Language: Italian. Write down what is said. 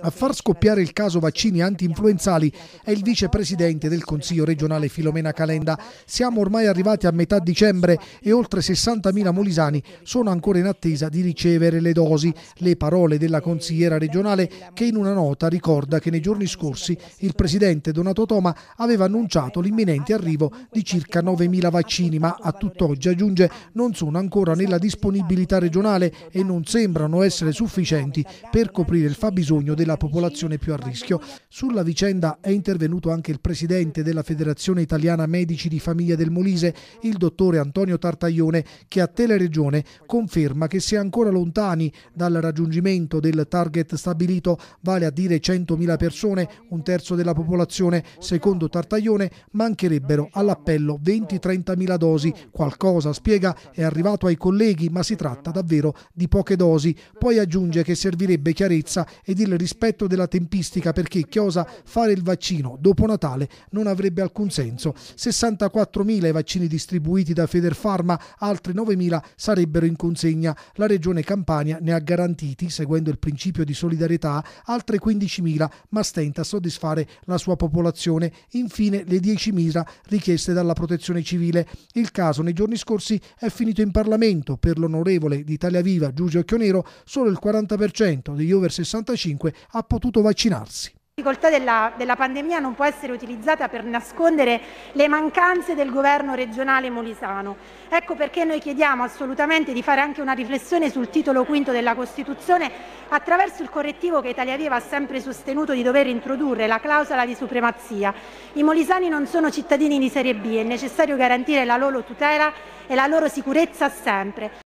A far scoppiare il caso vaccini anti-influenzali è il vicepresidente del Consiglio regionale Filomena Calenda. Siamo ormai arrivati a metà dicembre e oltre 60.000 molisani sono ancora in attesa di ricevere le dosi. Le parole della consigliera regionale che in una nota ricorda che nei giorni scorsi il presidente Donato Toma aveva annunciato l'imminente arrivo di circa 9.000 vaccini, ma a tutt'oggi aggiunge non sono ancora nella esatto, disponibilità regionale e non sembrano essere sufficienti per coprire il fabbisogno fabbisogno della popolazione più a rischio. Sulla vicenda è intervenuto anche il presidente della Federazione Italiana Medici di Famiglia del Molise, il dottore Antonio Tartaglione, che a Teleregione conferma che si è ancora lontani dal raggiungimento del target stabilito, vale a dire 100.000 persone, un terzo della popolazione, secondo Tartaglione, mancherebbero all'appello 20 30000 dosi. Qualcosa, spiega, è arrivato ai colleghi, ma si tratta davvero di poche dosi. Poi aggiunge che servirebbe chiarezza ed il rispetto della tempistica perché Chiosa fare il vaccino dopo Natale non avrebbe alcun senso. 64.000 i vaccini distribuiti da Federpharma, altri 9.000 sarebbero in consegna. La regione Campania ne ha garantiti, seguendo il principio di solidarietà, altre 15.000, ma stenta a soddisfare la sua popolazione. Infine le 10.000 richieste dalla protezione civile. Il caso nei giorni scorsi è finito in Parlamento per l'onorevole d'Italia Viva Giulio Chionero solo il 40% degli over 60 65 ha potuto vaccinarsi. La difficoltà della, della, pandemia non può essere utilizzata per nascondere le mancanze del governo regionale molisano. Ecco perché noi chiediamo assolutamente di fare anche una riflessione sul titolo quinto della Costituzione attraverso il correttivo che Italia Viva ha sempre sostenuto di dover introdurre, la clausola di supremazia. I molisani non sono cittadini di serie B, è necessario garantire la loro tutela e la loro sicurezza sempre.